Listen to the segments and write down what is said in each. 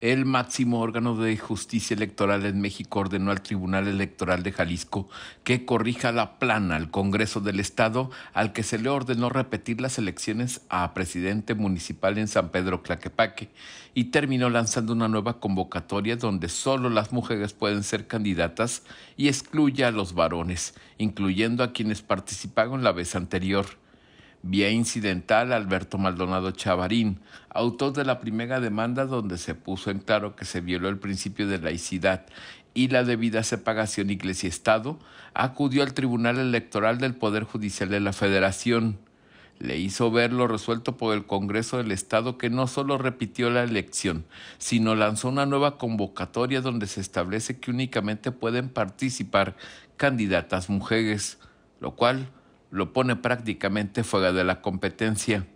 El máximo órgano de justicia electoral en México ordenó al Tribunal Electoral de Jalisco que corrija la plana al Congreso del Estado, al que se le ordenó repetir las elecciones a presidente municipal en San Pedro Claquepaque, y terminó lanzando una nueva convocatoria donde solo las mujeres pueden ser candidatas y excluye a los varones, incluyendo a quienes participaron la vez anterior. Vía incidental Alberto Maldonado Chavarín, autor de la primera demanda donde se puso en claro que se violó el principio de laicidad y la debida separación Iglesia-Estado, acudió al Tribunal Electoral del Poder Judicial de la Federación. Le hizo ver lo resuelto por el Congreso del Estado que no solo repitió la elección, sino lanzó una nueva convocatoria donde se establece que únicamente pueden participar candidatas mujeres, lo cual lo pone prácticamente fuera de la competencia.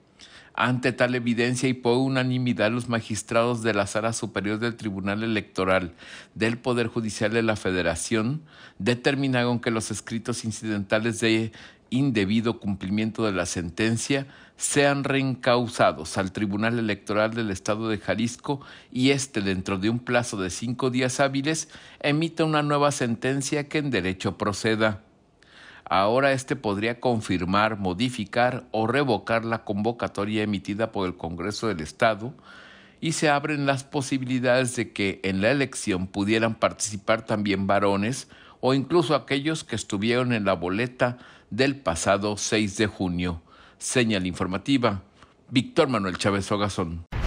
Ante tal evidencia y por unanimidad los magistrados de la Sala Superior del Tribunal Electoral del Poder Judicial de la Federación determinaron que los escritos incidentales de indebido cumplimiento de la sentencia sean reencausados al Tribunal Electoral del Estado de Jalisco y este, dentro de un plazo de cinco días hábiles, emita una nueva sentencia que en derecho proceda ahora este podría confirmar, modificar o revocar la convocatoria emitida por el Congreso del Estado y se abren las posibilidades de que en la elección pudieran participar también varones o incluso aquellos que estuvieron en la boleta del pasado 6 de junio. Señal informativa. Víctor Manuel Chávez Ogazón.